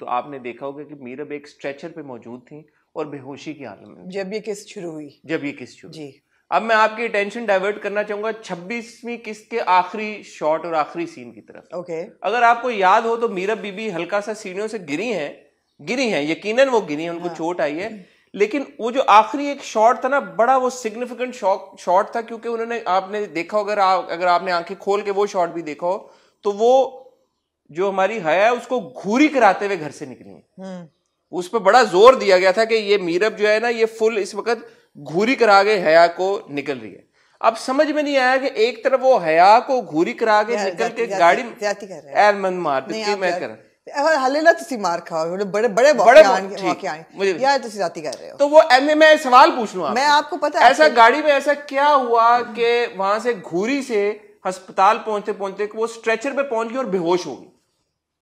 तो आपने देखा होगा कि मीरब एक स्ट्रेचर पे मौजूद थी और बेहोशी की हालत में जब ये किस्त शुरू हुई जब ये किस्त शुरू जी अब मैं आपकी अटेंशन डाइवर्ट करना चाहूंगा छब्बीसवीं किस्त के आखिरी शॉट और आखिरी सीन की तरफ ओके अगर आपको याद हो तो मीरब बीबी हल्का सा सीढ़ियों से गिरी हैं गिरी हैं यकीनन वो गिरी हैं उनको हाँ. चोट आई है लेकिन वो जो आखिरी एक शॉट था ना बड़ा वो सिग्निफिकेंट शॉट था क्योंकि उन्होंने आपने देखा अगर आप अगर आपने आंखें खोल के वो शॉट भी देखा हो तो वो जो हमारी हया है उसको घूरी कराते हुए घर से निकली है हम्म। उस पर बड़ा जोर दिया गया था कि ये मीरब जो है ना ये फुल इस वक्त घूरी करा के हया को निकल रही है अब समझ में नहीं आया कि एक तरफ वो हया को घूरी करा के निकल के गाड़ी एलमन मार मैं कर हाले ना तो वो मैं सवाल पूछ लूं मैं आपको पता ऐसा गाड़ी में ऐसा क्या हुआ कि वहां से घूरी से अस्पताल पहुंचते पहुंचते वो स्ट्रेचर पे पहुंच गई और बेहोश होगी